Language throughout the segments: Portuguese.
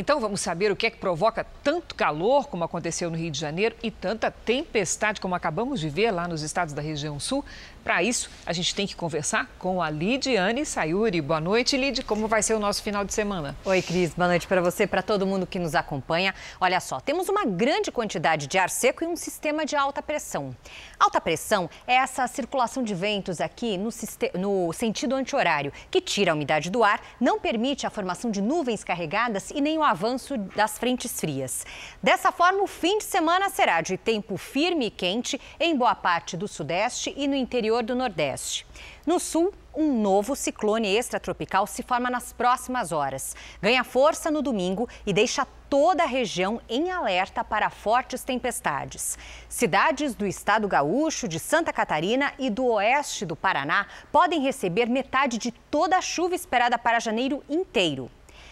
Então vamos saber o que é que provoca tanto calor como aconteceu no Rio de Janeiro e tanta tempestade como acabamos de ver lá nos estados da região sul. Para isso, a gente tem que conversar com a Lidiane Sayuri. Boa noite, Lid. Como vai ser o nosso final de semana? Oi, Cris. Boa noite para você, para todo mundo que nos acompanha. Olha só, temos uma grande quantidade de ar seco e um sistema de alta pressão. Alta pressão é essa circulação de ventos aqui no, no sentido anti-horário, que tira a umidade do ar, não permite a formação de nuvens carregadas e nem o avanço das frentes frias. Dessa forma, o fim de semana será de tempo firme e quente em boa parte do Sudeste e no interior do Nordeste. No Sul, um novo ciclone extratropical se forma nas próximas horas. Ganha força no domingo e deixa toda a região em alerta para fortes tempestades. Cidades do estado gaúcho, de Santa Catarina e do oeste do Paraná podem receber metade de toda a chuva esperada para janeiro inteiro.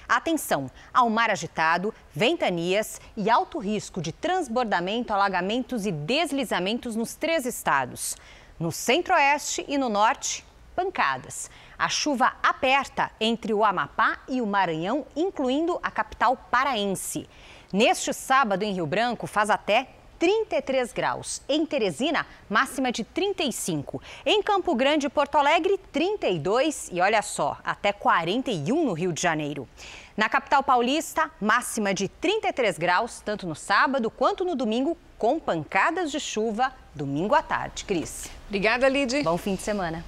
Atenção ao mar agitado, ventanias e alto risco de transbordamento, alagamentos e deslizamentos nos três estados. No centro-oeste e no norte, pancadas. A chuva aperta entre o Amapá e o Maranhão, incluindo a capital paraense. Neste sábado, em Rio Branco, faz até 33 graus. Em Teresina, máxima de 35. Em Campo Grande e Porto Alegre, 32. E olha só, até 41 no Rio de Janeiro. Na capital paulista, máxima de 33 graus, tanto no sábado quanto no domingo, com pancadas de chuva domingo à tarde. Cris. Obrigada, Lid. Bom fim de semana.